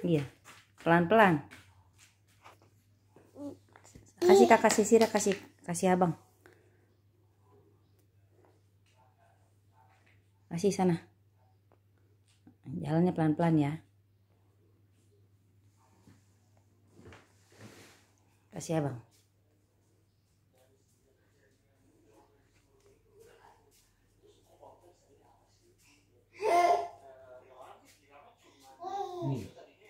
Iya. Pelan-pelan. Kasih kakak sisir, kasih kasih abang. Kasih sana. Jalannya pelan-pelan ya. Kasih abang.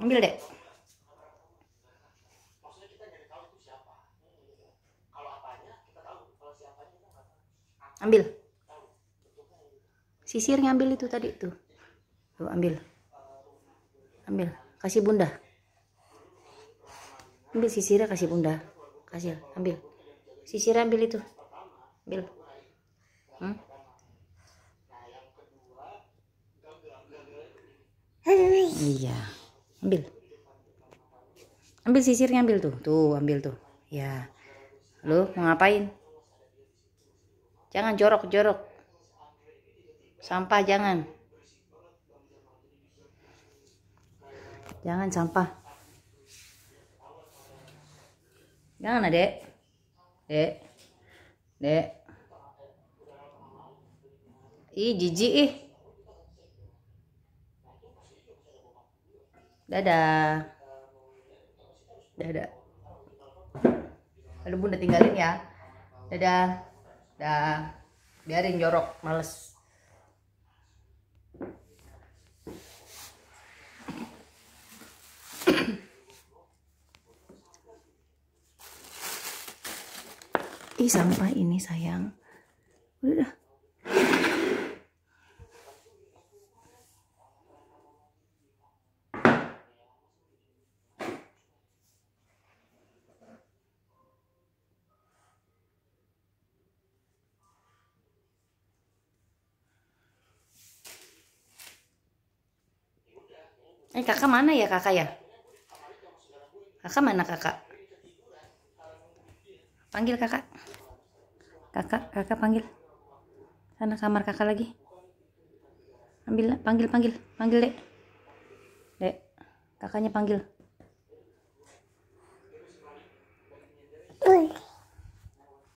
ambil deh ambil gitu. sisir ngambil itu tadi tuh tuh ambil ambil kasih bunda ambil sisirnya kasih bunda kasih ambil sisir ambil itu ambil hmm? iya ambil ambil sisirnya ambil tuh tuh ambil tuh ya lo mau ngapain jangan jorok jorok sampah jangan jangan sampah jangan adek dek dek ih jijik ih dadah dadah lalu bunda tinggalin ya dadah dah biarin jorok males ih sampah ini sayang udah Eh kakak mana ya kakak ya? Kakak mana kakak? Panggil kakak. Kakak, kakak panggil. Sana kamar kakak lagi. Ambil, panggil, panggil, panggil dek. Dek, kakaknya panggil. Uy.